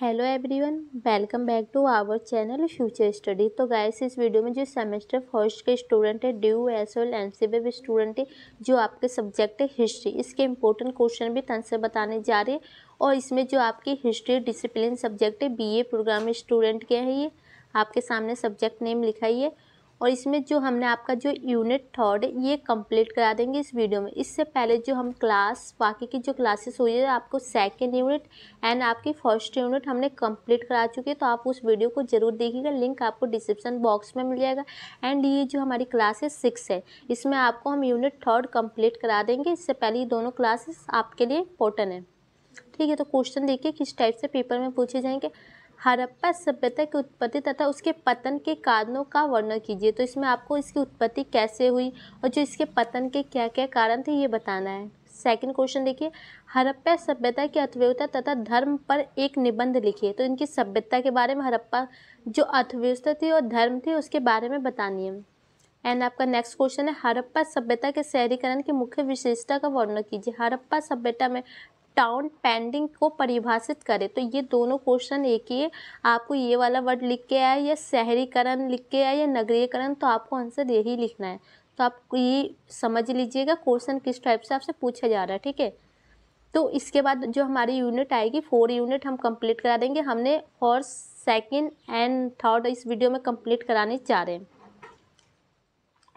hello everyone welcome back to our channel future study तो guys इस video में जो सेमेस्टर फर्स्ट के स्टूडेंट है DU S L N C web student है जो आपके सब्जेक्ट है हिस्ट्री इसके इंपॉर्टेंट क्वेश्चन भी तन से बताने जा रहे हैं और इसमें जो आपकी हिस्ट्री डिसिप्लिन सब्जेक्ट है बी ए प्रोग्राम स्टूडेंट के हैं ये आपके सामने सब्जेक्ट नेम लिखा ही है और इसमें जो हमने आपका जो यूनिट थर्ड ये कंप्लीट करा देंगे इस वीडियो में इससे पहले जो हम क्लास बाकी की जो क्लासेस हुई है आपको सेकेंड यूनिट एंड आपकी फर्स्ट यूनिट हमने कंप्लीट करा चुकी है तो आप उस वीडियो को जरूर देखिएगा लिंक आपको डिस्क्रिप्सन बॉक्स में मिल जाएगा एंड ये जो हमारी क्लासेस सिक्स है इसमें आपको हम यूनिट थर्ड कम्प्लीट करा देंगे इससे पहले ये दोनों क्लासेस आपके लिए इंपॉर्टेंट है ठीक है तो क्वेश्चन देखिए किस टाइप से पेपर में पूछे जाएंगे हड़प्पा सभ्यता की उत्पत्ति तथा उसके पतन के कारणों का वर्णन कीजिए तो इसमें आपको इसकी उत्पत्ति कैसे हुई और जो इसके पतन के क्या क्या कारण थे ये बताना है सेकंड क्वेश्चन देखिए हड़प्पा सभ्यता की अर्थव्यवस्था तथा धर्म पर एक निबंध लिखिए तो इनकी सभ्यता के बारे में हड़प्पा जो अर्थव्यवस्था थी और धर्म थी उसके बारे में बतानी है एंड आपका नेक्स्ट क्वेश्चन है हड़प्पा सभ्यता के शहरीकरण की मुख्य विशेषता का वर्णन कीजिए हड़प्पा सभ्यता में टाउन पेंडिंग को परिभाषित करे तो ये दोनों क्वेश्चन एक ही है आपको ये वाला वर्ड लिख के आया या शहरीकरण लिख के आया या नगरीयकरण तो आपको आंसर यही लिखना है तो आप ये समझ लीजिएगा क्वेश्चन किस टाइप से आपसे पूछा जा रहा है ठीक है तो इसके बाद जो हमारी यूनिट आएगी फोर यूनिट हम कंप्लीट करा देंगे हमने फर्स्ट सेकेंड एंड थर्ड इस वीडियो में कंप्लीट कराने जा रहे हैं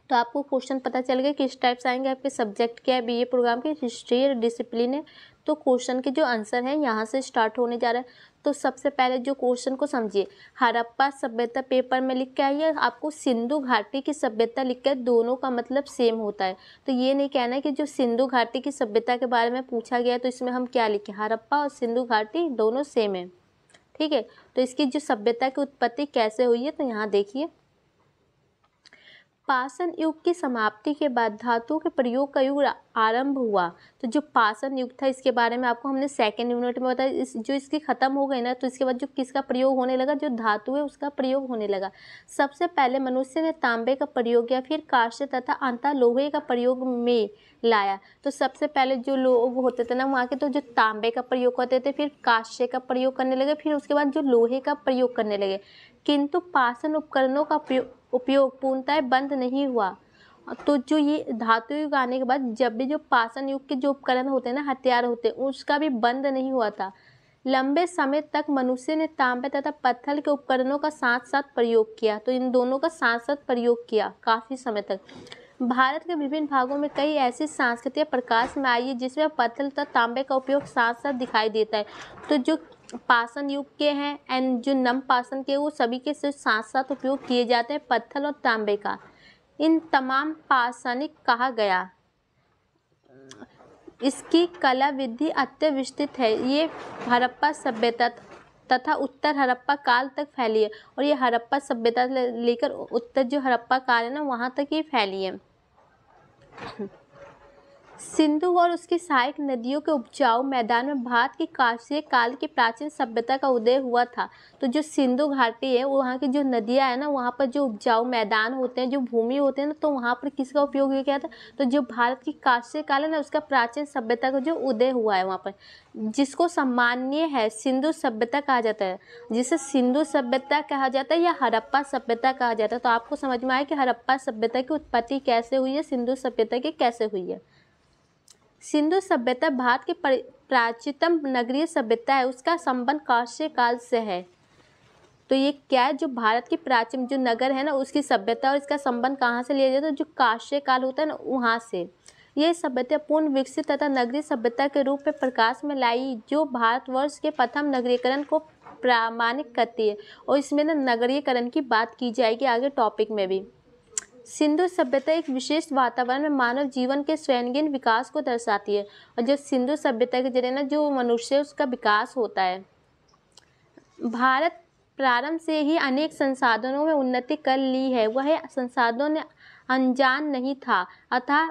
तो आपको क्वेश्चन पता चल गया किस टाइप से आएंगे आपके सब्जेक्ट क्या है ए प्रोग्राम के हिस्ट्री और डिसिप्लिन है तो क्वेश्चन के जो आंसर है यहाँ से स्टार्ट होने जा रहा है तो सबसे पहले जो क्वेश्चन को समझिए हड़प्पा सभ्यता पेपर में लिख के आई है आपको सिंधु घाटी की सभ्यता लिख के दोनों का मतलब सेम होता है तो ये नहीं कहना है कि जो सिंधु घाटी की सभ्यता के बारे में पूछा गया तो इसमें हम क्या लिखें हड़प्पा और सिंधु घाटी दोनों सेम है ठीक है तो इसकी जो सभ्यता की उत्पत्ति कैसे हुई है तो यहाँ देखिए पाषण युग की समाप्ति के बाद धातुओं के प्रयोग का युग आरंभ हुआ तो जो पाषण युग था इसके बारे में आपको हमने सेकेंड यूनिट में बताया इस जो इसकी ख़त्म हो गई ना तो इसके बाद जो किसका प्रयोग होने लगा जो धातु है उसका प्रयोग होने लगा सबसे पहले मनुष्य ने तांबे का प्रयोग या फिर काश्य तथा अंता लोहे का प्रयोग में लाया तो सबसे पहले जो लोग होते थे ना वहाँ के तो जो तांबे का प्रयोग करते थे फिर काश्य का प्रयोग करने लगे फिर उसके बाद जो लोहे का प्रयोग करने लगे किंतु पाषण उपकरणों का प्रयोग उपयोग पूर्णतः बंद नहीं हुआ तो जो ये धातु युग आने के बाद जब भी जो पाषण युग के जो उपकरण होते हैं ना हथियार होते हैं उसका भी बंद नहीं हुआ था लंबे समय तक मनुष्य ने तांबे तथा पत्थर के उपकरणों का साथ साथ प्रयोग किया तो इन दोनों का साथ साथ प्रयोग किया काफ़ी समय तक भारत के विभिन्न भागों में कई ऐसी सांस्कृतिक प्रकाश में आई है जिसमें पत्थर तथा तांबे का उपयोग साथ साथ दिखाई देता है तो जो पाषण युग के हैं एंड जो नम पाषण के वो सभी के सिर्फ साथ साथ उपयोग किए जाते हैं पत्थर और तांबे का इन तमाम पाषाणिक कहा गया इसकी कला विधि अत्य विस्तृत है ये हड़प्पा सभ्यता तथा उत्तर हड़प्पा काल तक फैली है और ये हड़प्पा सभ्यता लेकर उत्तर जो हड़प्पा काल है ना वहाँ तक ये फैली है सिंधु और उसकी सहायक नदियों के उपजाऊ मैदान में भारत की काशी काल की प्राचीन सभ्यता का उदय हुआ था तो जो सिंधु घाटी है वहाँ की जो नदियाँ है ना वहाँ पर जो उपजाऊ मैदान होते हैं जो भूमि होते हैं ना तो वहाँ पर किसका उपयोग किया गया था तो जो भारत की काशी काल है ना उसका प्राचीन सभ्यता का जो उदय हुआ है वहाँ पर जिसको सम्मान्य है सिंधु सभ्यता कहा जाता है जिसे सिंधु सभ्यता कहा जाता है या हरप्पा सभ्यता कहा जाता है तो आपको समझ में आया कि हरप्पा सभ्यता की उत्पत्ति कैसे हुई है सिंधु सभ्यता की कैसे हुई है सिंधु सभ्यता भारत की प्राचीनतम नगरीय सभ्यता है उसका संबंध काश्य काल से है तो ये क्या है जो भारत की प्राचीन जो नगर है ना उसकी सभ्यता और इसका संबंध कहाँ से लिया जाता है जो काश्य काल होता है ना वहाँ से ये सभ्यता पूर्ण विकसित तथा नगरीय सभ्यता के रूप में प्रकाश में लाई जो भारतवर्ष के प्रथम नगरीकरण को प्रामाणिक करती है और इसमें ना नगरीयकरण की बात की जाएगी आगे टॉपिक में भी सिंधु सभ्यता एक विशेष वातावरण में मानव जीवन के स्वयंगीन विकास को दर्शाती है और जो सिंधु सभ्यता के जरिए ना जो मनुष्य उसका विकास होता है भारत प्रारंभ से ही अनेक संसाधनों में उन्नति कर ली है वह संसाधनों ने अनजान नहीं था अतः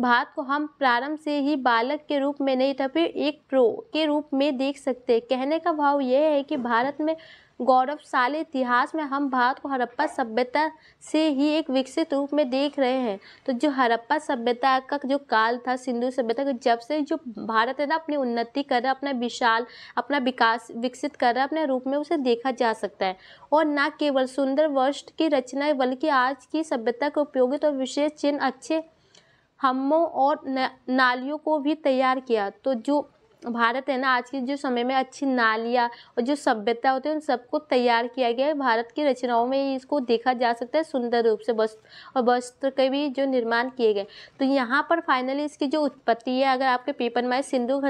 भारत को हम प्रारंभ से ही बालक के रूप में नहीं था फिर एक प्रो के रूप में देख सकते कहने का भाव यह है कि भारत में गौरवशाली इतिहास में हम भारत को हड़प्पा सभ्यता से ही एक विकसित रूप में देख रहे हैं तो जो हड़प्पा सभ्यता का जो काल था सिंधु सभ्यता का जब से जो भारत है ना अपनी उन्नति कर रहा अपना विशाल अपना विकास विकसित कर रहा अपने रूप में उसे देखा जा सकता है और न केवल सुंदर वर्ष की रचनाएं बल्कि आज की सभ्यता के उपयोगित और विशेष चिन्ह अच्छे हमों और नालियों को भी तैयार किया तो जो भारत है ना आज के जो समय में अच्छी नालियाँ और जो सभ्यता होती है उन सबको तैयार किया गया है भारत की रचनाओं में इसको देखा जा सकता है सुंदर रूप से वस्त्र और वस्त्र के भी जो निर्माण किए गए तो यहाँ पर फाइनली इसकी जो उत्पत्ति है अगर आपके पेपर में सिंधु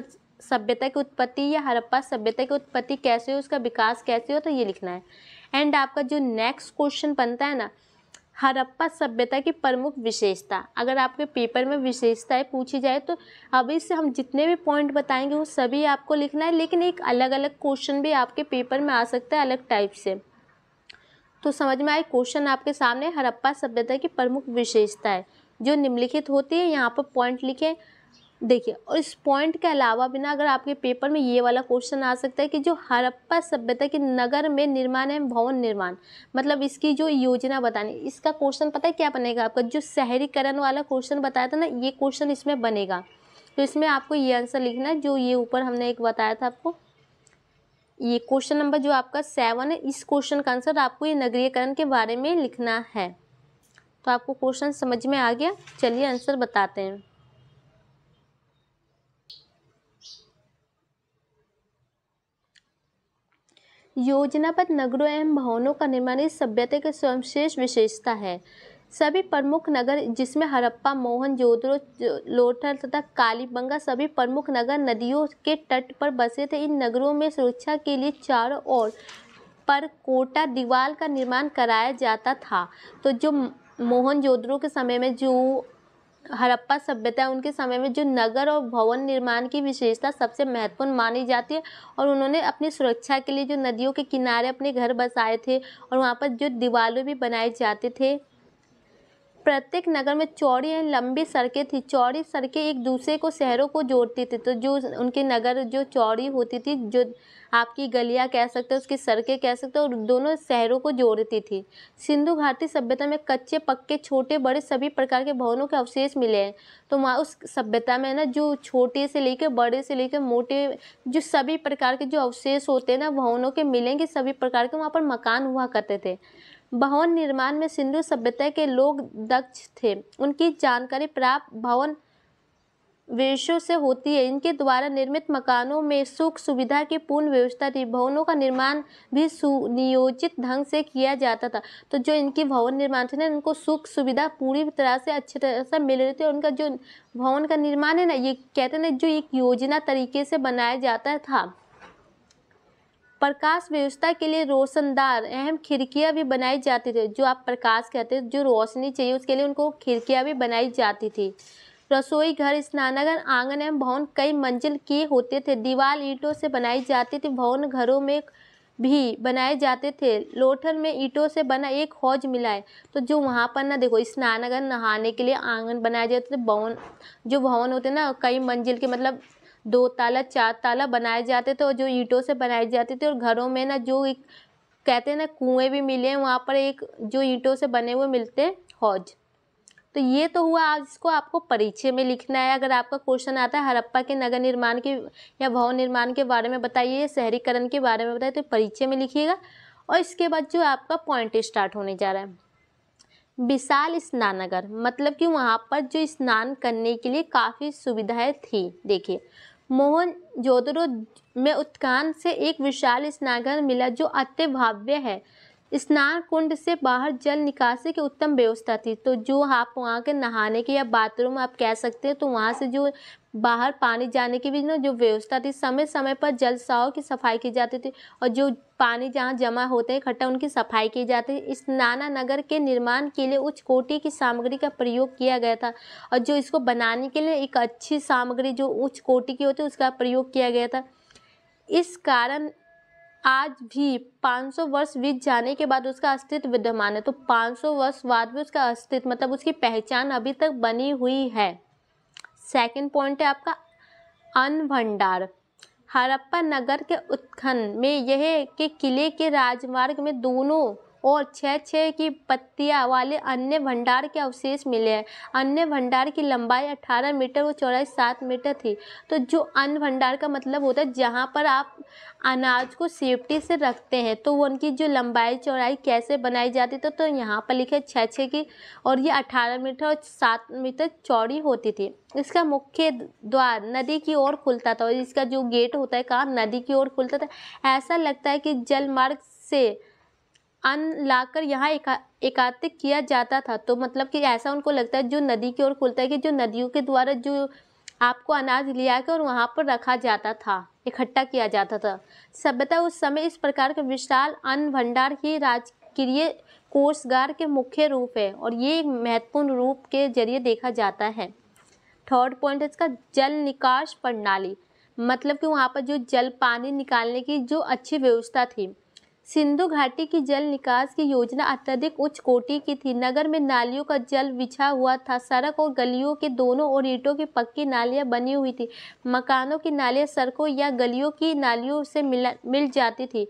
सभ्यता की उत्पत्ति या हड़प्पा सभ्यता की उत्पत्ति कैसे हो उसका विकास कैसे हो तो ये लिखना है एंड आपका जो नेक्स्ट क्वेश्चन बनता है ना हड़प्पा सभ्यता की प्रमुख विशेषता अगर आपके पेपर में विशेषताएं पूछी जाए तो अभी से हम जितने भी पॉइंट बताएंगे वो सभी आपको लिखना है लेकिन एक अलग अलग क्वेश्चन भी आपके पेपर में आ सकता है अलग टाइप से तो समझ में आए क्वेश्चन आपके सामने हड़प्पा सभ्यता की प्रमुख विशेषता है जो निम्नलिखित होती है यहाँ पर पॉइंट लिखें देखिए और इस पॉइंट के अलावा बिना अगर आपके पेपर में ये वाला क्वेश्चन आ सकता है कि जो हड़प्पा सभ्यता के नगर में निर्माण है भवन निर्माण मतलब इसकी जो योजना बतानी इसका क्वेश्चन पता है क्या बनेगा आपका जो शहरीकरण वाला क्वेश्चन बताया था ना ये क्वेश्चन इसमें बनेगा तो इसमें आपको ये आंसर लिखना है जो ये ऊपर हमने एक बताया था आपको ये क्वेश्चन नंबर जो आपका सेवन है इस क्वेश्चन का आंसर आपको ये नगरीयकरण के बारे में लिखना है तो आपको क्वेश्चन समझ में आ गया चलिए आंसर बताते हैं योजनाबद्ध नगरों एवं भवनों का निर्माण इस सभ्यता की सर्वश्रेष्ठ विशेषता है सभी प्रमुख नगर जिसमें हड़प्पा मोहन जोधरो लोथल तथा कालीबंगा सभी प्रमुख नगर नदियों के तट पर बसे थे इन नगरों में सुरक्षा के लिए चारों ओर पर कोटा दीवार का निर्माण कराया जाता था तो जो मोहन जोधरो के समय में जो हड़प्पा सभ्यता उनके समय में जो नगर और भवन निर्माण की विशेषता सबसे महत्वपूर्ण मानी जाती है और उन्होंने अपनी सुरक्षा के लिए जो नदियों के किनारे अपने घर बसाए थे और वहाँ पर जो दीवारों भी बनाए जाते थे प्रत्येक नगर में चौड़ी एंड लंबी सड़कें थी चौड़ी सड़कें एक दूसरे को शहरों को जोड़ती थी तो जो उनके नगर जो चौड़ी होती थी जो आपकी गलियाँ कह सकते हैं उसकी सड़कें कह सकते हैं और दोनों शहरों को जोड़ती थी सिंधु घाटी सभ्यता में कच्चे पक्के छोटे बड़े सभी प्रकार के भवनों के अवशेष मिले हैं तो वहाँ उस सभ्यता में ना जो छोटे से लेकर बड़े से लेकर मोटे जो सभी प्रकार के जो अवशेष होते हैं ना भवनों के मिलेंगे सभी प्रकार के वहाँ पर मकान हुआ करते थे भवन निर्माण में सिंधु सभ्यता के लोग दक्ष थे उनकी जानकारी प्राप्त भवन वेशों से होती है इनके द्वारा निर्मित मकानों में सुख सुविधा की पूर्ण व्यवस्था थी भवनों का निर्माण भी सुनियोजित ढंग से किया जाता था तो जो इनकी भवन निर्माण थे ना इनको सुख सुविधा पूरी तरह से अच्छी तरह से मिल रही थी और उनका जो भवन का निर्माण है ना ये कहते हैं ना जो एक योजना तरीके से बनाया जाता था प्रकाश व्यवस्था के लिए रोशनदार अहम खिड़कियाँ भी बनाई जाती थी जो आप प्रकाश कहते हैं जो रोशनी चाहिए उसके लिए उनको खिड़कियाँ भी बनाई जाती थी रसोई घर स्नानागर आंगन एवं भवन कई मंजिल के होते थे दीवार ईंटों से बनाई जाती थी भवन घरों में भी बनाए जाते थे लोठन में ईंटों से बना एक हौज मिला है तो जो वहाँ पर ना देखो स्नानागर नहाने के लिए आंगन बनाए जाते थे भवन जो भवन होते ना कई मंजिल के मतलब दो ताला चार ताला बनाए जाते थे और जो ईंटों से बनाए जाते थे और घरों में ना जो एक कहते हैं ना कुएं भी मिले हैं वहाँ पर एक जो ईंटों से बने हुए मिलते हैं हौज तो ये तो हुआ आज इसको आपको परीक्षे में लिखना है अगर आपका क्वेश्चन आता है हड़प्पा के नगर निर्माण के या भवन निर्माण के बारे में बताइए या शहरीकरण के बारे में बताइए तो परीक्षे में लिखिएगा और इसके बाद जो आपका पॉइंट स्टार्ट होने जा रहा है विशाल स्नानगर मतलब कि वहाँ पर जो स्नान करने के लिए काफ़ी सुविधाएं थी देखिए मोहन जोदड़ो में उत्कान से एक विशाल स्नागर मिला जो भव्य है स्नान कुंड से बाहर जल निकासी की उत्तम व्यवस्था थी तो जो आप वहाँ के नहाने के या बाथरूम आप कह सकते हैं तो वहाँ से जो बाहर पानी जाने की भी ना जो व्यवस्था थी समय समय पर जल साव की सफाई की जाती थी और जो पानी जहाँ जमा होते हैं इकट्ठा उनकी सफाई की जाती थी स्नाना नगर के निर्माण के लिए उच्च कोटि की सामग्री का प्रयोग किया गया था और जो इसको बनाने के लिए एक अच्छी सामग्री जो उच्च कोटि की होती है उसका प्रयोग किया गया था इस कारण आज भी 500 वर्ष बीत जाने के बाद उसका अस्तित्व विद्यमान है तो 500 वर्ष बाद भी उसका अस्तित्व मतलब उसकी पहचान अभी तक बनी हुई है सेकंड पॉइंट है आपका अन्न भंडार हड़प्पा नगर के उत्खन में यह कि किले के राजमार्ग में दोनों और छः छः की पत्तियाँ वाले अन्य भंडार के अवशेष मिले हैं अन्य भंडार की लंबाई 18 मीटर और चौड़ाई 7 मीटर थी तो जो अन्न भंडार का मतलब होता है जहाँ पर आप अनाज को सेफ्टी से रखते हैं तो उनकी जो लंबाई चौड़ाई कैसे बनाई जाती थी तो यहाँ पर लिखे छः छः की और ये अठारह मीटर और सात मीटर चौड़ी होती थी इसका मुख्य द्वार नदी की ओर खुलता था और इसका जो गेट होता है कहाँ नदी की ओर खुलता था ऐसा लगता है कि जलमार्ग से अन्न लाकर यहाँ एका, एकात्रित किया जाता था तो मतलब कि ऐसा उनको लगता है जो नदी की ओर खुलता है कि जो नदियों के द्वारा जो आपको अनाज लिया के और वहाँ पर रखा जाता था इकट्ठा किया जाता था सभ्यता उस समय इस प्रकार के विशाल अन्न भंडार ही राजक्रिय कोर्सगार के मुख्य रूप है और ये एक महत्वपूर्ण रूप के जरिए देखा जाता है थर्ड पॉइंट है इसका जल निकास प्रणाली मतलब कि वहाँ पर जो जल पानी निकालने की जो अच्छी व्यवस्था थी सिंधु घाटी की जल निकास की योजना अत्यधिक उच्च कोटि की थी नगर में नालियों का जल बिछा हुआ था सड़क और गलियों के दोनों ओर ईटों की पक्की नालियाँ बनी हुई थी मकानों की नालियाँ सड़कों या गलियों की नालियों से मिला मिल जाती थी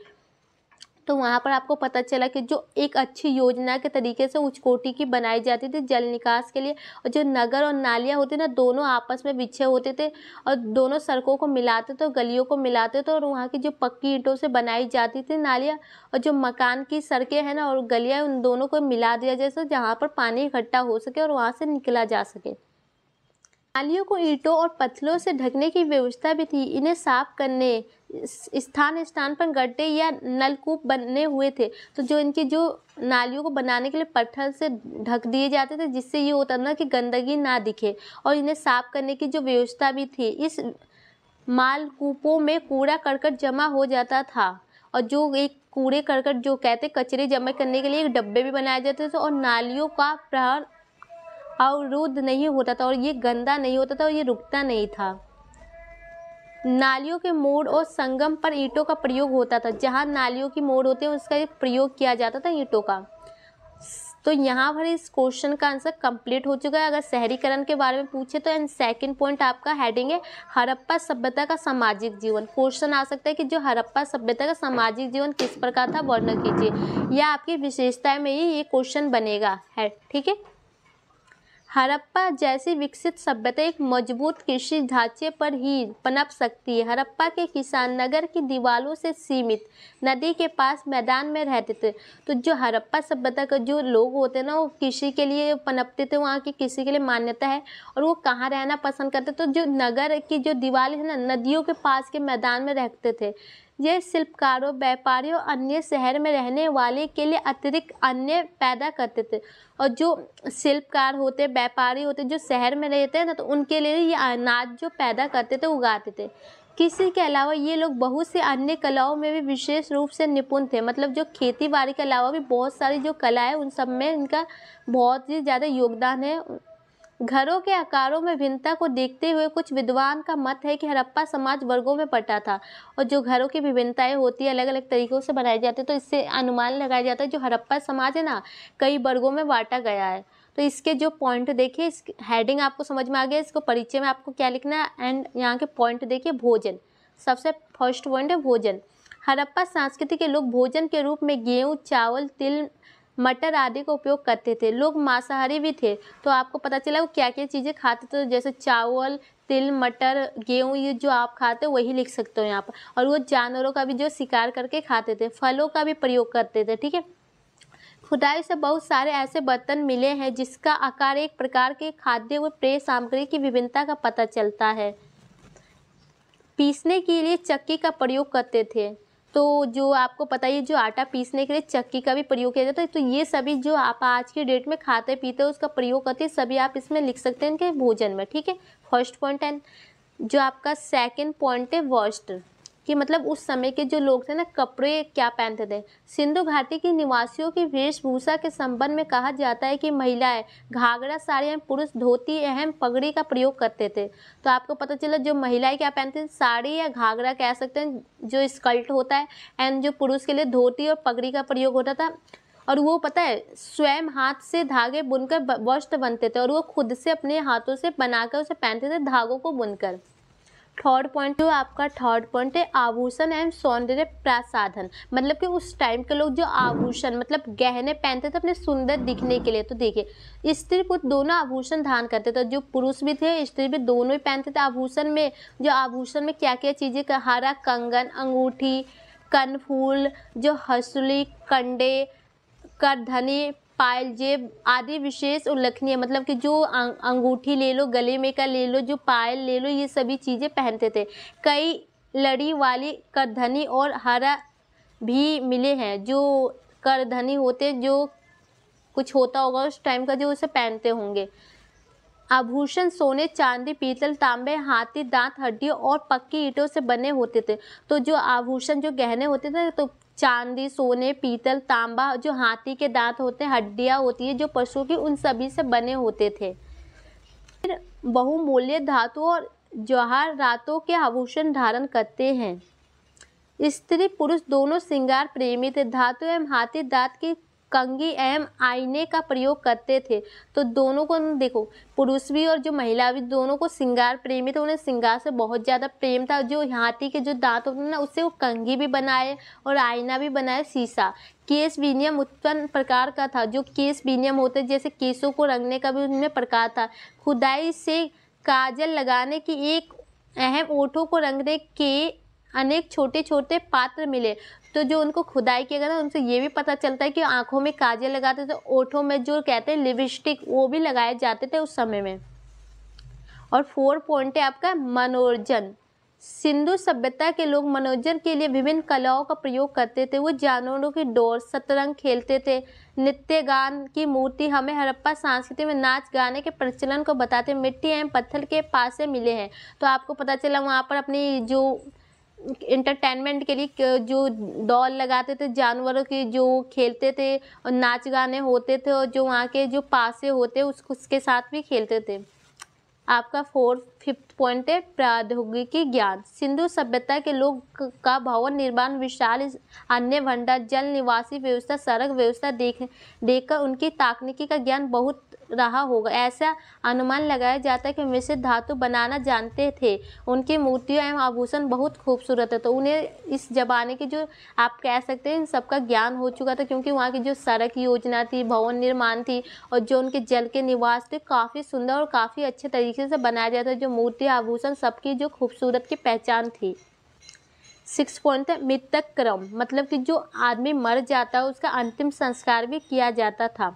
तो वहाँ पर आपको पता चला कि जो एक अच्छी योजना के तरीके से उच्च कोटि की बनाई जाती थी जल निकास के लिए और जो नगर और नालियाँ होती ना दोनों आपस में बिछे होते थे और दोनों सड़कों को मिलाते थे गलियों को मिलाते थे और वहाँ की जो पक्की ईंटों से बनाई जाती थी नालियाँ और जो मकान की सड़कें हैं ना और गलियाँ उन दोनों को मिला दिया जैसे जहाँ पर पानी इकट्ठा हो सके और वहाँ से निकला जा सके नालियों को ईंटों और पत्थरों से ढकने की व्यवस्था भी थी इन्हें साफ करने स्थान स्थान पर गड्ढे या नलकूप बने हुए थे तो जो इनके जो नालियों को बनाने के लिए पत्थर से ढक दिए जाते थे जिससे ये होता था कि गंदगी ना दिखे और इन्हें साफ करने की जो व्यवस्था भी थी इस मालकूपों में कूड़ा करकट जमा हो जाता था और जो एक कूड़े करकट जो कहते कचरे जमा करने के लिए एक डब्बे भी बनाए जाते थे और नालियों का प्रहार अवरुद्ध नहीं होता था और ये गंदा नहीं होता था और ये रुकता नहीं था नालियों के मोड़ और संगम पर ईंटों का प्रयोग होता था जहाँ नालियों की मोड़ होते हैं उसका प्रयोग किया जाता था ईंटों का तो यहाँ पर इस क्वेश्चन का आंसर कंप्लीट हो चुका है अगर शहरीकरण के बारे में पूछे तो एंड सेकंड पॉइंट आपका हेडिंग है हड़प्पा सभ्यता का सामाजिक जीवन क्वेश्चन आ सकता है कि जो हड़प्पा सभ्यता का सामाजिक जीवन किस प्रकार था वर्णन कीजिए यह आपकी विशेषता में ही ये क्वेश्चन बनेगा है ठीक है हड़प्पा जैसी विकसित सभ्यता एक मजबूत कृषि ढांचे पर ही पनप सकती है हरप्पा के किसान नगर की दीवारों से सीमित नदी के पास मैदान में रहते थे तो जो हरप्पा सभ्यता का जो लोग होते हैं ना वो कृषि के लिए पनपते थे वहाँ की कृषि के लिए मान्यता है और वो कहाँ रहना पसंद करते तो जो नगर की जो दीवार है ना नदियों के पास के मैदान में रहते थे यह शिल्पकारों व्यापारियों अन्य शहर में रहने वाले के लिए अतिरिक्त अन्य पैदा करते थे और जो शिल्पकार होते व्यापारी होते जो शहर में रहते हैं ना तो उनके लिए ये अनाज जो पैदा करते थे उगाते थे किसी के अलावा ये लोग बहुत से अन्य कलाओं में भी विशेष रूप से निपुण थे मतलब जो खेती बाड़ी के अलावा भी बहुत सारी जो कला है उन सब में इनका बहुत ही ज़्यादा योगदान है घरों के आकारों में भिन्नता को देखते हुए कुछ विद्वान का मत है कि हरप्पा समाज वर्गों में पटा था और जो घरों की विभिन्नताएं होती है अलग अलग तरीकों से बनाई जाती है तो इससे अनुमान लगाया जाता है जो हरप्पा समाज है ना कई वर्गों में बांटा गया है तो इसके जो पॉइंट देखिए इस हेडिंग आपको समझ में आ गया इसको परिचय में आपको क्या लिखना है एंड यहाँ के पॉइंट देखिए भोजन सबसे फर्स्ट पॉइंट है भोजन हरप्पा संस्कृति के लोग भोजन के रूप में गेहूँ चावल तिल मटर आदि का उपयोग करते थे लोग मांसाहारी भी थे तो आपको पता चला वो क्या क्या चीज़ें खाते थे जैसे चावल तिल मटर गेहूँ ये जो आप खाते हो वही लिख सकते हो यहाँ पर और वो जानवरों का भी जो शिकार करके खाते थे फलों का भी प्रयोग करते थे ठीक है खुदाई से बहुत सारे ऐसे बर्तन मिले हैं जिसका आकार एक प्रकार के खाद्य व पेय सामग्री की विभिन्नता का पता चलता है पीसने के लिए चक्की का प्रयोग करते थे तो जो आपको पता ही जो आटा पीसने के लिए चक्की का भी प्रयोग किया जाता है तो ये सभी जो आप आज के डेट में खाते पीते उसका प्रयोग करते हैं सभी आप इसमें लिख सकते हैं इनके भोजन में ठीक है फर्स्ट पॉइंट एंड जो आपका सेकेंड पॉइंट है वॉस्टर कि मतलब उस समय के जो लोग थे ना कपड़े क्या पहनते थे सिंधु घाटी के निवासियों की वेशभूषा के संबंध में कहा जाता है कि महिलाएं घाघरा साड़ी एवं पुरुष धोती एहम पगड़ी का प्रयोग करते थे तो आपको पता चला जो महिलाएं क्या पहनते थे साड़ी या घाघरा कह सकते हैं जो स्कल्ट होता है एंड जो पुरुष के लिए धोती और पगड़ी का प्रयोग होता था और वो पता है स्वयं हाथ से धागे बुनकर वस्त्र बनते थे और वो खुद से अपने हाथों से बनाकर उसे पहनते थे धागों को बुनकर थर्ड पॉइंट जो आपका थर्ड पॉइंट है आभूषण एंड सौंदर्य प्रसाधन मतलब कि उस टाइम के लोग जो आभूषण मतलब गहने पहनते थे अपने सुंदर दिखने के लिए तो देखिए स्त्री पुरुष दोनों आभूषण धारण करते थे जो पुरुष भी थे स्त्री भी दोनों ही पहनते थे आभूषण में जो आभूषण में क्या क्या चीज़ें हारा कंगन अंगूठी कनफूल जो हसली कंडे करधनी पायल जेब आदि विशेष उल्लेखनीय मतलब कि जो अंगूठी ले लो गले में का ले लो जो पायल ले लो ये सभी चीज़ें पहनते थे कई लड़ी वाली करधनी और हरा भी मिले हैं जो करधनी होते जो कुछ होता होगा उस टाइम का जो उसे पहनते होंगे आभूषण सोने चांदी पीतल तांबे हाथी दांत हड्डियों और पक्की ईंटों से बने होते थे तो जो आभूषण जो गहने होते थे तो चांदी सोने पीतल तांबा जो हाथी के दांत होते हैं हड्डियाँ होती है जो पशु की उन सभी से बने होते थे फिर बहुमूल्य धातु और जवाहर रातों के आभूषण धारण करते हैं स्त्री पुरुष दोनों श्रृंगार प्रेमी थे धातु एवं हाथी दांत की कंगी एम आईने का प्रयोग करते थे तो दोनों को देखो पुरुष भी और जो महिला भी दोनों को श्रृंगार प्रेमी थे उन्हें श्रृंगार से बहुत ज़्यादा प्रेम था जो हाथी के जो दांत होते हैं ना उससे वो कंगी भी बनाए और आईना भी बनाए शीशा केस विनियम उत्पन्न प्रकार का था जो केस विनियम होते जैसे केसों को रंगने का भी उनमें प्रकार था खुदाई से काजल लगाने की एक अहम ओठों को रंगने के अनेक छोटे छोटे पात्र मिले तो जो उनको खुदाई किया गया था उनसे ये भी पता चलता है कि आँखों में काजे लगाते थे ओठों में जो कहते हैं लिपस्टिक वो भी लगाए जाते थे उस समय में और फोर पॉइंट है आपका मनोरंजन सिंधु सभ्यता के लोग मनोरंजन के लिए विभिन्न कलाओं का प्रयोग करते थे वो जानवरों की डोर शतरंग खेलते थे नित्य गान की मूर्ति हमें हड़प्पा संस्कृति में नाच गाने के प्रचलन को बताते मिट्टी एवं पत्थर के पास से मिले हैं तो आपको पता चला वहाँ पर अपनी जो इंटरटेनमेंट के लिए जो डॉल लगाते थे जानवरों के जो खेलते थे और नाच गाने होते थे और जो वहाँ के जो पासे होते उस उसके साथ भी खेलते थे आपका फोर्थ फिफ्थ पॉइंट है प्रौद्योगिकी ज्ञान सिंधु सभ्यता के लोग का भवन निर्माण विशाल अन्य भंडार जल निवासी व्यवस्था सड़क व्यवस्था देख देखकर उनकी तकनीकी का ज्ञान बहुत रहा होगा ऐसा अनुमान लगाया जाता है कि मिश्रित धातु बनाना जानते थे उनकी मूर्तियाँ एवं आभूषण बहुत खूबसूरत है तो उन्हें इस जमाने की जो आप कह सकते हैं इन सबका ज्ञान हो चुका था क्योंकि वहाँ की जो सड़क योजना थी भवन निर्माण थी और जो उनके जल के निवास थे काफ़ी सुंदर और काफ़ी अच्छे तरीके से बनाया जाता जो मूर्ति आभूषण सबकी जो खूबसूरत की पहचान थी सिक्स पॉइंट है मृतक क्रम मतलब कि जो आदमी मर जाता है उसका अंतिम संस्कार भी किया जाता था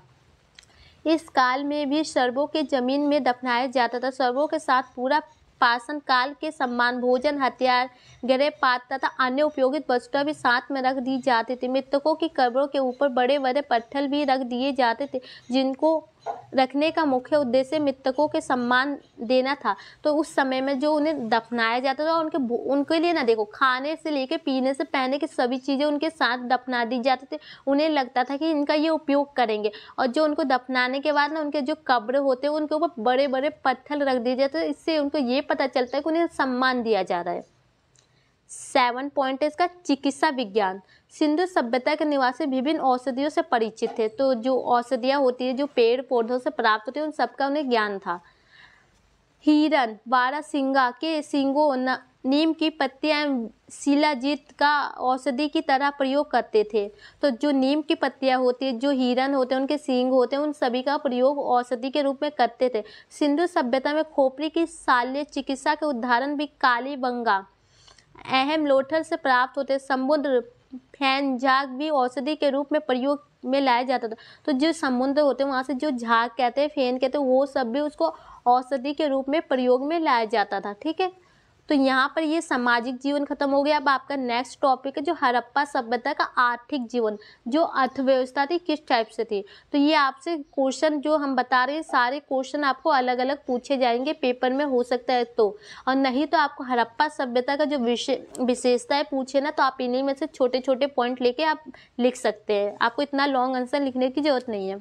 इस काल में भी सर्वों के जमीन में दफनाया जाता था सर्वों के साथ पूरा पाषण काल के सम्मान भोजन हथियार गृह पात्र तथा अन्य उपयोगित वस्तु भी साथ में रख दी जाती थी मृतकों की कब्रों के ऊपर बड़े बड़े पत्थर भी रख दिए जाते थे जिनको रखने का मुख्य उद्देश्य मृतकों के सम्मान देना था तो उस समय में जो उन्हें दफनाया जाता था उनके उनके लिए ना देखो खाने से लेके पीने से पहने की सभी चीज़ें उनके साथ दफना दी जाती थी उन्हें लगता था कि इनका ये उपयोग करेंगे और जो उनको दफनाने के बाद ना उनके जो कब्र होते हैं उनके ऊपर बड़े बड़े पत्थर रख दिए जाते थे इससे उनको ये पता चलता है कि उन्हें सम्मान दिया जा रहा है सेवन पॉइंट इसका चिकित्सा विज्ञान सिंधु सभ्यता के निवासी विभिन्न औषधियों से परिचित थे तो जो औषधियाँ होती है जो पेड़ पौधों से प्राप्त होती है उन सबका उन्हें ज्ञान था हिरन सिंगा के सिंगों नीम की पत्तियां शिलाजीत का औषधि की तरह प्रयोग करते थे तो जो नीम की पत्तियाँ होती है जो हिरन होते हैं उनके सिंग होते हैं उन सभी का प्रयोग औषधि के रूप में करते थे सिंधु सभ्यता में खोपड़ी की शाल्य चिकित्सा के उदाहरण भी काली बंगा अहम लोथल से प्राप्त होते समुद्र फैन झाग भी औषधि के रूप में प्रयोग में लाया जाता था तो जो समुद्र होते हैं वहाँ से जो झाग कहते हैं फैन कहते हैं वो सब भी उसको औषधि के रूप में प्रयोग में लाया जाता था ठीक है तो यहाँ पर ये सामाजिक जीवन खत्म हो गया अब आपका नेक्स्ट टॉपिक है जो हरप्पा सभ्यता का आर्थिक जीवन जो अर्थव्यवस्था थी किस टाइप से थी तो ये आपसे क्वेश्चन जो हम बता रहे हैं सारे क्वेश्चन आपको अलग अलग पूछे जाएंगे पेपर में हो सकता है तो और नहीं तो आपको हरप्पा सभ्यता का जो विशे है पूछे ना तो आप इन्हीं में से छोटे छोटे पॉइंट लेके आप लिख सकते हैं आपको इतना लॉन्ग आंसर लिखने की जरूरत नहीं है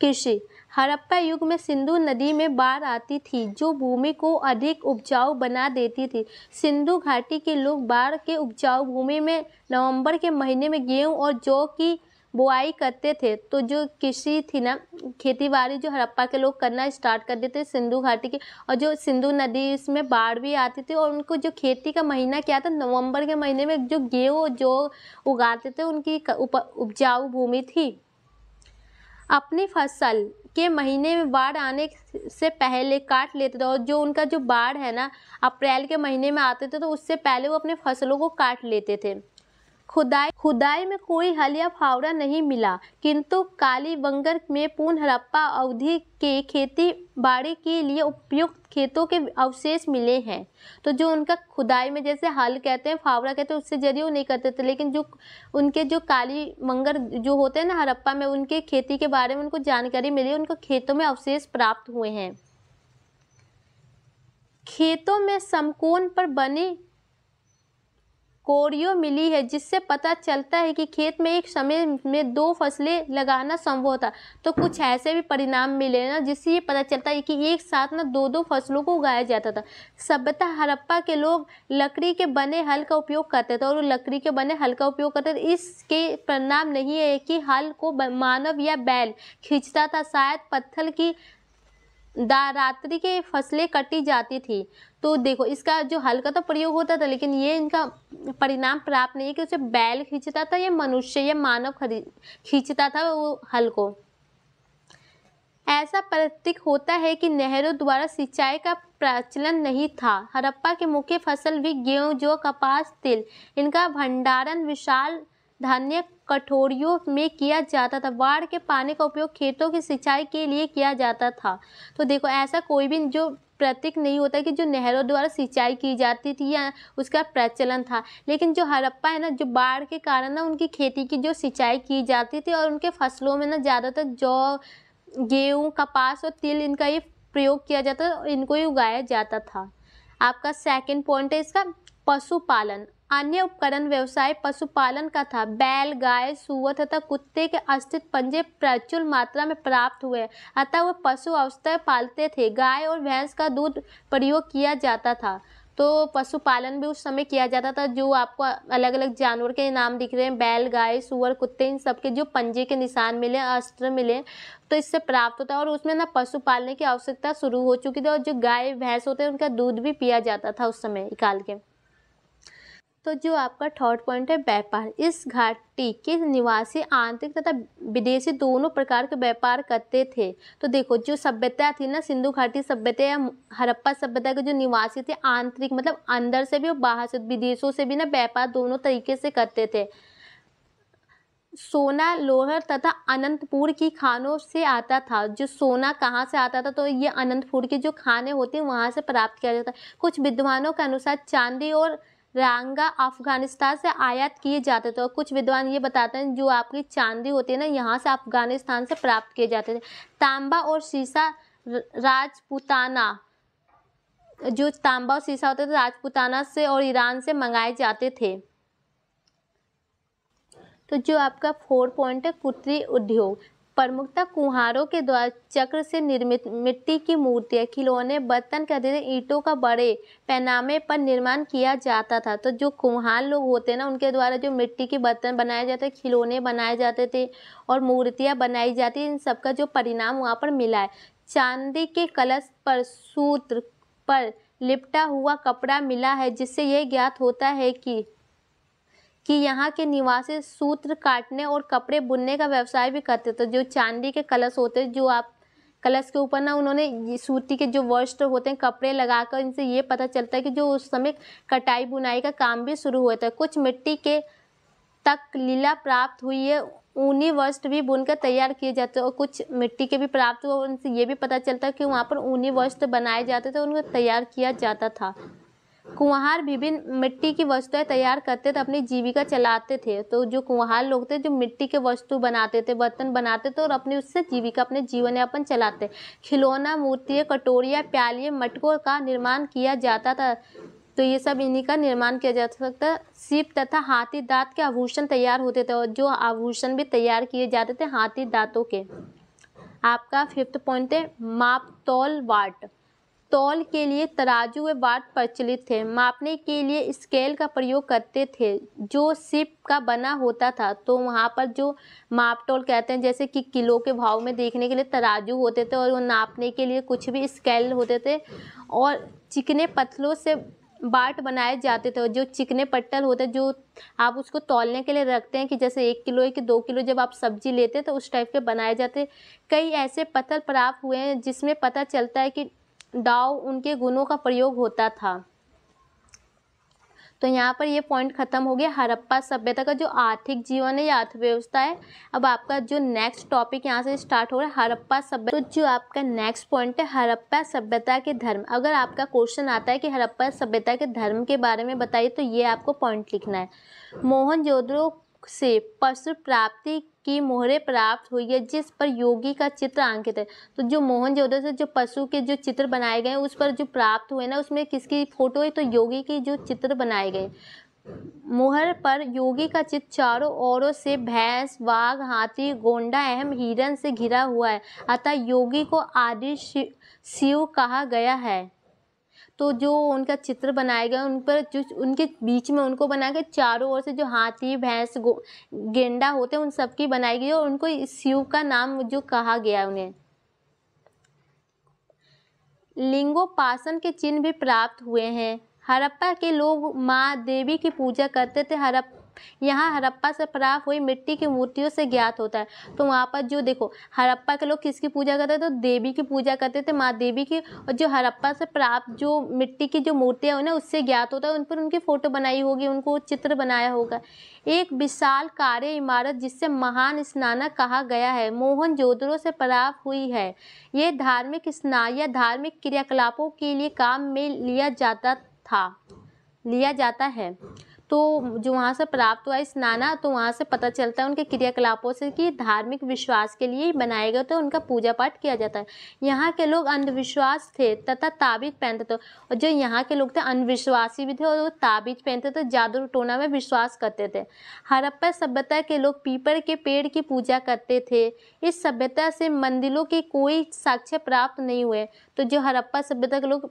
कृषि हड़प्पा युग में सिंधु नदी में बाढ़ आती थी जो भूमि को अधिक उपजाऊ बना देती थी सिंधु घाटी के लोग बाढ़ के उपजाऊ भूमि में नवंबर के महीने में गेहूं और जौ की बुआई करते थे तो जो कृषि थी ना खेती बाड़ी जो हड़प्पा के लोग करना स्टार्ट कर देते सिंधु घाटी के और जो सिंधु नदी इसमें बाढ़ भी आती थी और उनको जो खेती का महीना क्या था नवंबर के महीने में जो गेहूँ जो उगाते थे उनकी उपजाऊ भूमि थी अपनी फसल के महीने में बाढ़ आने से पहले काट लेते थे और जो उनका जो बाढ़ है ना अप्रैल के महीने में आते थे तो उससे पहले वो अपने फसलों को काट लेते थे खुदाई खुदाई में कोई हल या फावड़ा नहीं मिला किंतु काली बंगर में पूर्ण हड़प्पा अवधि के खेती बाड़ी के लिए उपयुक्त खेतों के अवशेष मिले हैं तो जो उनका खुदाई में जैसे हल कहते हैं फावड़ा कहते हैं उससे जरिए नहीं करते थे लेकिन जो उनके जो काली मंगर जो होते हैं ना हड़प्पा में उनके खेती के बारे में उनको जानकारी मिली उनको खेतों में अवशेष प्राप्त हुए हैं खेतों में समकोण पर बने कोरियो मिली है जिससे पता चलता है कि खेत में एक समय में दो फसलें लगाना संभव था तो कुछ ऐसे भी परिणाम मिले ना जिससे ये पता चलता है कि एक साथ ना दो दो फसलों को उगाया जाता था सभ्यता हड़प्पा के लोग लकड़ी के बने हल का उपयोग करते थे और लकड़ी के बने हल का उपयोग करते थे इसके परिणाम नहीं है कि हल को मानव या बैल खींचता था शायद पत्थर की रात्रि के फसलें कटी जाती थी तो देखो इसका जो हल्का तो प्रयोग होता था लेकिन ये इनका परिणाम प्राप्त नहीं है कि उसे बैल खींचता था या मनुष्य या मानव खींचता था वो हल को ऐसा प्रतीक होता है कि नहरों द्वारा सिंचाई का प्रचलन नहीं था हरप्पा के मुख्य फसल भी गेहूं जो कपास तिल इनका भंडारण विशाल धान्य कठोरियों में किया जाता था बाढ़ के पानी का उपयोग खेतों की सिंचाई के लिए किया जाता था तो देखो ऐसा कोई भी जो प्रतीक नहीं होता कि जो नहरों द्वारा सिंचाई की जाती थी या उसका प्रचलन था लेकिन जो हड़प्पा है ना जो बाढ़ के कारण ना उनकी खेती की जो सिंचाई की जाती थी और उनके फसलों में ना ज़्यादातर जौ गेहूँ कपास और तिल इनका ये प्रयोग किया जाता था इनको ही उगाया जाता था आपका सेकेंड पॉइंट है इसका पशुपालन अन्य उपकरण व्यवसाय पशुपालन का था बैल गाय सुअर तथा कुत्ते के अस्तित्व पंजे प्रचुर मात्रा में प्राप्त हुए अतः वे पशु अवस्था पालते थे गाय और भैंस का दूध प्रयोग किया जाता था तो पशुपालन भी उस समय किया जाता था जो आपको अलग अलग जानवर के नाम दिख रहे हैं बैल गाय सुअर कुत्ते इन सबके जो पंजे के निशान मिले अस्त्र मिले तो इससे प्राप्त होता है और उसमें ना पशु पालने की आवश्यकता शुरू हो चुकी थी और जो गाय भैंस होते हैं उनका दूध भी पिया जाता था उस समय काल के तो जो आपका थर्ड पॉइंट है व्यापार इस घाटी के निवासी आंतरिक तथा विदेशी दोनों प्रकार के व्यापार करते थे तो देखो जो सभ्यता थी ना सिंधु घाटी सभ्यता या हरप्पा सभ्यता के जो निवासी थे आंतरिक मतलब अंदर से भी और बाहर से विदेशों से भी ना व्यापार दोनों तरीके से करते थे सोना लोहर तथा अनंतपुर की खानों से आता था जो सोना कहाँ से आता था तो ये अनंतपुर के जो खाने होते हैं वहाँ से प्राप्त किया जाता है कुछ विद्वानों के अनुसार चांदी और रांगा अफगानिस्तान से आयात किए जाते थे और कुछ विद्वान ये बताते हैं जो आपकी चांदी होती है ना यहाँ से अफगानिस्तान से प्राप्त किए जाते थे तांबा और शीशा राजपुताना जो तांबा और शीशा होते थे राजपुताना से और ईरान से मंगाए जाते थे तो जो आपका फोर पॉइंट है कुत्री उद्योग प्रमुखता कुम्हारों के द्वारा चक्र से निर्मित मिट्टी की मूर्तियाँ खिलौने बर्तन के अधीन ईंटों का बड़े पैनामे पर निर्माण किया जाता था तो जो कुम्हार लोग होते हैं ना उनके द्वारा जो मिट्टी के बर्तन बनाए जाते खिलौने बनाए जाते थे और मूर्तियाँ बनाई जाती इन सबका जो परिणाम वहाँ पर मिला है चांदी के कलश पर सूत्र पर लिपटा हुआ कपड़ा मिला है जिससे यह ज्ञात होता है कि कि यहाँ के निवासी सूत्र काटने और कपड़े बुनने का व्यवसाय भी करते थे तो जो चांदी के कलश होते जो आप कलश के ऊपर ना उन्होंने सूती के जो वस्त्र होते हैं कपड़े लगाकर इनसे ये पता चलता है कि जो उस समय कटाई बुनाई का काम भी शुरू हुआ था कुछ मिट्टी के तक लीला प्राप्त हुई है ऊनी वस्त्र भी बुनकर तैयार किए जाते और कुछ मिट्टी के भी प्राप्त हुए उनसे ये भी पता चलता है कि वहाँ पर ऊनी वस्त्र बनाए जाते थे उनको तैयार किया जाता था कुम्हार विभिन्न मिट्टी की वस्तुएं तैयार करते थे अपनी जीविका चलाते थे तो जो कुम्हार लोग थे जो मिट्टी के वस्तु बनाते थे बर्तन बनाते थे और अपनी उससे जीविका अपने जीवन यापन चलाते खिलौना मूर्तियाँ कटोरियाँ प्यालियाँ मटकों का निर्माण किया जाता था तो ये सब इन्हीं का निर्माण किया जा सकता है सीप तथा हाथी दांत के आभूषण तैयार होते थे और जो आभूषण भी तैयार किए जाते थे हाथी दांतों के आपका फिफ्थ पॉइंट है माप तोल वाट तौल के लिए तराजू व बाट प्रचलित थे मापने के लिए स्केल का प्रयोग करते थे जो सिप का बना होता था तो वहाँ पर जो माप तोल कहते हैं जैसे कि किलो के भाव में देखने के लिए तराजू होते थे और वो नापने के लिए कुछ भी स्केल होते थे और चिकने पत्थरों से बाट बनाए जाते थे और जो चिकने पट्टल होते जो आप उसको तौलने के लिए रखते हैं कि जैसे एक किलो एक दो किलो जब आप सब्जी लेते हैं तो उस टाइप के बनाए जाते कई ऐसे पत्थर प्राप्त हुए हैं जिसमें पता चलता है कि डाव उनके गुणों का प्रयोग होता था तो यहाँ पर ये पॉइंट खत्म हो गया हरप्पा सभ्यता का जो आर्थिक जीवन है या अर्थव्यवस्था है अब आपका जो नेक्स्ट टॉपिक यहाँ से स्टार्ट हो रहा है हरप्पा सभ्यता तो जो आपका नेक्स्ट पॉइंट है हरप्पा सभ्यता के धर्म अगर आपका क्वेश्चन आता है कि हरप्पा सभ्यता के धर्म के बारे में बताइए तो ये आपको पॉइंट लिखना है मोहन जोदड़ो से पशु प्राप्ति की मोहरे प्राप्त हुई है जिस पर योगी का चित्र अंकित है तो जो मोहन जोधर से जो पशु के जो चित्र बनाए गए उस पर जो प्राप्त हुए ना उसमें किसकी फोटो है तो योगी की जो चित्र बनाए गए मोहर पर योगी का चित्र चारों ओरों से भैंस बाघ हाथी गोंडा अहम हिरण से घिरा हुआ है अतः योगी को आदि शिव कहा गया है तो जो उनका चित्र बनाया गया उन पर जो उनके बीच में उनको बना के चारों ओर से जो हाथी भैंस गेंडा होते हैं उन सबकी बनाई गई और उनको शिव का नाम जो कहा गया उन्हें लिंगोपासन के चिन्ह भी प्राप्त हुए हैं हरप्पा के लोग माँ देवी की पूजा करते थे हरप यहाँ हड़प्पा से प्राप्त हुई मिट्टी की मूर्तियों से ज्ञात होता है तो वहाँ पर जो देखो हड़प्पा के लोग किसकी पूजा करते थे तो देवी की पूजा करते थे माँ देवी की और जो हड़प्पा से प्राप्त जो मिट्टी की जो मूर्तियाँ उन्हें उससे ज्ञात होता है उन पर उनकी फ़ोटो बनाई होगी उनको चित्र बनाया होगा एक विशाल कार्य इमारत जिससे महान स्नानक कहा गया है मोहन जोदड़ो से प्राप्त हुई है ये धार्मिक स्नान या धार्मिक क्रियाकलापों के लिए काम में लिया जाता था लिया जाता है तो जो वहाँ से प्राप्त हुआ स्नाना तो वहाँ से पता चलता है उनके क्रियाकलापों से कि धार्मिक विश्वास के लिए ही बनाए गए थे उनका पूजा पाठ किया जाता है यहाँ के लोग अंधविश्वास थे तथा ताबीज पहनते थे और जो यहाँ के लोग थे अंधविश्वासी भी थे और वो ताबीज पहनते थे जादू टोना में विश्वास करते थे हड़प्पा सभ्यता के लोग पीपल के पेड़ की पूजा करते थे इस सभ्यता से मंदिरों के कोई साक्ष्य प्राप्त नहीं हुए तो जो हड़प्पा सभ्यता के लोग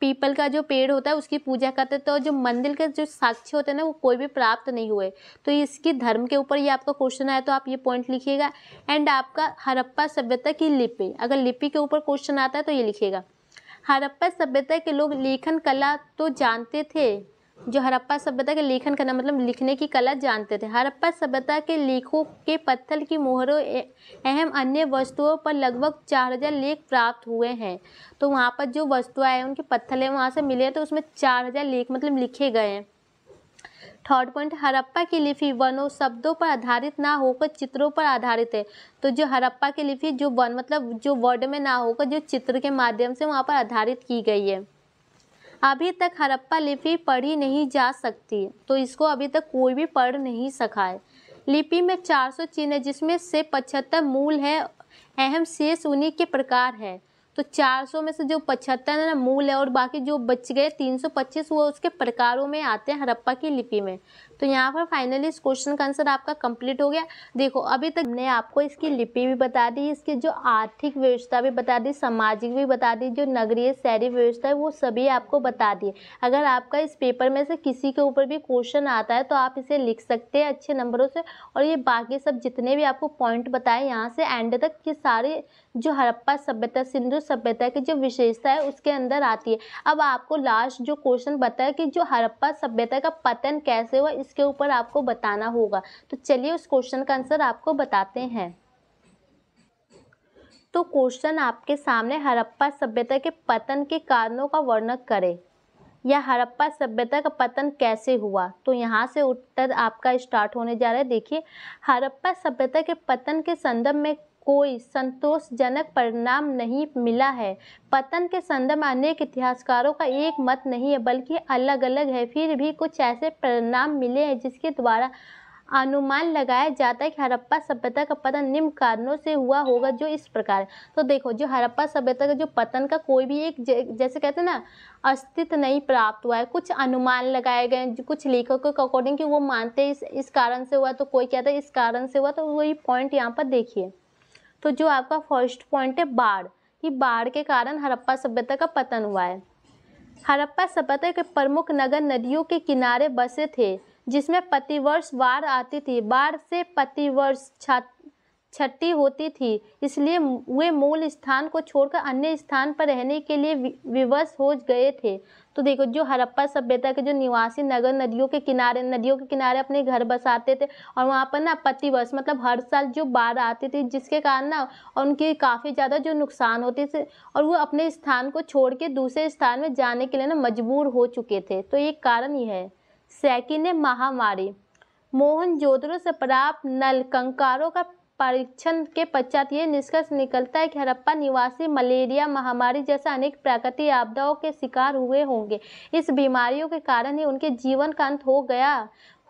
पीपल का जो पेड़ होता है उसकी पूजा करते थे और तो जो मंदिर के जो साक्ष्य होते हैं ना वो कोई भी प्राप्त नहीं हुए तो इसकी धर्म के ऊपर ये आपका क्वेश्चन आया तो आप ये पॉइंट लिखिएगा एंड आपका हरप्पा सभ्यता की लिपि अगर लिपि के ऊपर क्वेश्चन आता है तो ये लिखिएगा हरप्पा सभ्यता के लोग लेखन कला तो जानते थे जो हरप्पा सभ्यता के लेखन करना मतलब लिखने की कला जानते थे हरप्पा सभ्यता के लेखों के पत्थर की मोहरों अहम अन्य वस्तुओं पर लगभग चार हज़ार लेख प्राप्त हुए हैं तो वहाँ पर जो वस्तु आए उनके पत्थर हैं वहाँ से मिले हैं तो उसमें चार हज़ार लेख मतलब लिखे गए हैं थर्ड पॉइंट हरप्पा की लिपि वनों शब्दों पर आधारित ना होकर चित्रों पर आधारित है तो जो हड़प्पा की लिपि जो वन मतलब जो वर्ड में ना होकर जो चित्र के माध्यम से वहाँ पर आधारित की गई है अभी तक हड़प्पा लिपि पढ़ी नहीं जा सकती तो इसको अभी तक कोई भी पढ़ नहीं सका है लिपि में 400 चिन्ह जिसमें से 75 मूल है अहम शेष उन्हीं के प्रकार है तो 400 में से जो पचहत्तर है ना मूल है और बाकी जो बच गए 325 वो उसके प्रकारों में आते हैं हड़प्पा की लिपि में तो यहाँ पर फाइनली इस क्वेश्चन का आंसर आपका कंप्लीट हो गया देखो अभी तक हमने आपको इसकी लिपि भी बता दी इसकी जो आर्थिक व्यवस्था भी बता दी सामाजिक भी बता दी जो नगरीय शहरी व्यवस्था है वो सभी आपको बता दिए अगर आपका इस पेपर में से किसी के ऊपर भी क्वेश्चन आता है तो आप इसे लिख सकते हैं अच्छे नंबरों से और ये बाकी सब जितने भी आपको पॉइंट बताए यहाँ से एंड तक ये सारे जो हड़प्पा सभ्यता सिंधु सभ्यता की जो विशेषता है उसके अंदर आती है अब आपको लास्ट जो क्वेश्चन बताया कि जो हड़प्पा सभ्यता का पतन कैसे हुआ इसके ऊपर आपको बताना होगा तो चलिए उस क्वेश्चन का आंसर आपको बताते हैं तो क्वेश्चन आपके सामने हड़प्पा सभ्यता के पतन के कारणों का वर्णन करें या हड़प्पा सभ्यता का पतन कैसे हुआ तो यहाँ से उत्तर आपका स्टार्ट होने जा रहा है देखिए हड़प्पा सभ्यता के पतन के संदर्भ में कोई संतोषजनक परिणाम नहीं मिला है पतन के संदर्भ में अनेक इतिहासकारों का एक मत नहीं है बल्कि अलग अलग है फिर भी कुछ ऐसे परिणाम मिले हैं जिसके द्वारा अनुमान लगाया जाता है कि हरप्पा सभ्यता का पतन निम्न कारणों से हुआ होगा जो इस प्रकार तो देखो जो हरप्पा सभ्यता का जो पतन का कोई भी एक जैसे कहते हैं ना अस्तित्व नहीं प्राप्त हुआ है कुछ अनुमान लगाए गए कुछ लेखकों के अकॉर्डिंग कि वो मानते इस इस कारण से हुआ तो कोई कहता है इस कारण से हुआ तो वही पॉइंट यहाँ पर देखिए तो जो आपका फर्स्ट पॉइंट है बाढ़ कि बाढ़ के कारण हड़प्पा सभ्यता का पतन हुआ है हड़प्पा सभ्यता के प्रमुख नगर नदियों के किनारे बसे थे जिसमें प्रतिवर्ष बाढ़ आती थी बाढ़ से प्रतिवर्ष छठी होती थी इसलिए वे मूल स्थान को छोड़कर अन्य स्थान पर रहने के लिए विवश हो गए थे तो देखो जो हड़प्पा सभ्यता के जो निवासी नगर नदियों के किनारे नदियों के किनारे अपने घर बसाते थे और वहाँ पर ना प्रतिवर्ष मतलब हर साल जो बाढ़ आती थी जिसके कारण ना उनके काफ़ी ज़्यादा जो नुकसान होते थे और वो अपने स्थान को छोड़ के दूसरे स्थान में जाने के लिए ना मजबूर हो चुके थे तो ये कारण ही है सेकिन महामारी मोहन जोधरों से प्राप्त नल कंकारों का परीक्षण के पश्चात ये निष्कर्ष निकलता है कि हड़प्पा निवासी मलेरिया महामारी जैसा अनेक प्राकृतिक आपदाओं के शिकार हुए होंगे इस बीमारियों के कारण ही उनके जीवन का अंत हो गया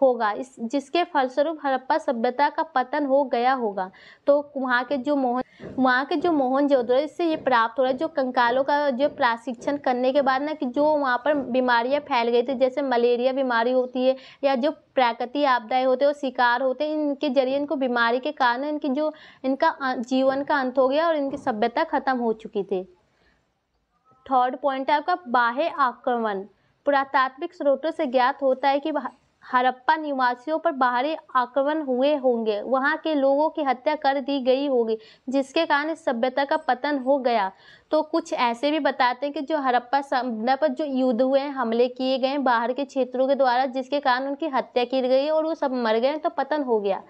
होगा इस जिसके फलस्वरूप हड़प्पा सभ्यता का पतन हो गया होगा तो वहाँ के जो मोहन वहाँ के जो मोहन जोदड़ो इससे ये प्राप्त हो रहा है जो कंकालों का जो प्रशिक्षण करने के बाद ना कि जो वहाँ पर बीमारियाँ फैल गई थी जैसे मलेरिया बीमारी होती है या जो प्राकृतिक आपदाएं होते हैं और शिकार होते हैं इनके जरिए इनको बीमारी के कारण इनकी जो इनका जीवन का अंत हो गया और इनकी सभ्यता खत्म हो चुकी थी थर्ड पॉइंट है आपका बाह्य आक्रमण पुरातात्विक स्रोतों से ज्ञात होता है कि हरप्पा निवासियों पर बाहरी आक्रमण हुए होंगे वहाँ के लोगों की हत्या कर दी गई होगी जिसके कारण इस सभ्यता का पतन हो गया तो कुछ ऐसे भी बताते हैं कि जो हरप्पा सभ्यता पर जो युद्ध हुए हैं हमले किए गए बाहर के क्षेत्रों के द्वारा जिसके कारण उनकी हत्या की गई और वो सब मर गए तो पतन हो गया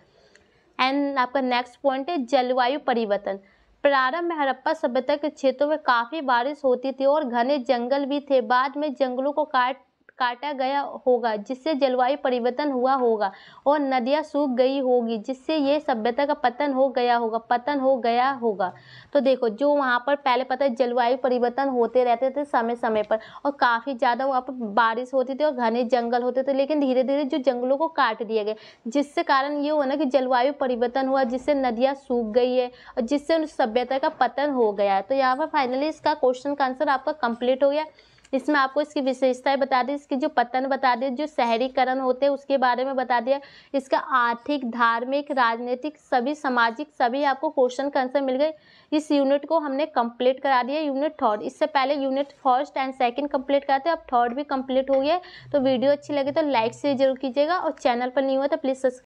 एंड आपका नेक्स्ट पॉइंट है जलवायु परिवर्तन प्रारंभ में हड़प्पा सभ्यता के क्षेत्रों में काफ़ी बारिश होती थी और घने जंगल भी थे बाद में जंगलों को काट काटा गया होगा जिससे जलवायु परिवर्तन हुआ होगा और नदियाँ सूख गई होगी जिससे ये सभ्यता का पतन हो गया होगा पतन हो गया होगा तो देखो जो वहाँ पर पहले पता है जलवायु परिवर्तन होते रहते थे समय समय पर और काफ़ी ज़्यादा वहाँ पर बारिश होती थी और घने जंगल होते थे लेकिन धीरे धीरे जो जंगलों को काट दिया गया जिससे कारण ये हुआ ना कि जलवायु परिवर्तन हुआ जिससे नदियाँ सूख गई है और जिससे उन सभ्यता का पतन हो गया है तो यहाँ पर फाइनली इसका क्वेश्चन का आंसर आपका कंप्लीट हो गया इसमें आपको इसकी विशेषताएं बता दी इसकी जो पतन बता दी जो शहरीकरण होते हैं उसके बारे में बता दिया इसका आर्थिक धार्मिक राजनीतिक सभी सामाजिक सभी आपको क्वेश्चन आंसर मिल गए इस यूनिट को हमने कंप्लीट करा दिया यूनिट थर्ड इससे पहले unit first and second complete कराते अब थर्ड भी कंप्लीट हो गया तो वीडियो अच्छी लगे तो लाइक से जरूर कीजिएगा और चैनल पर नहीं हुआ तो प्लीज़ सब्सक्राइब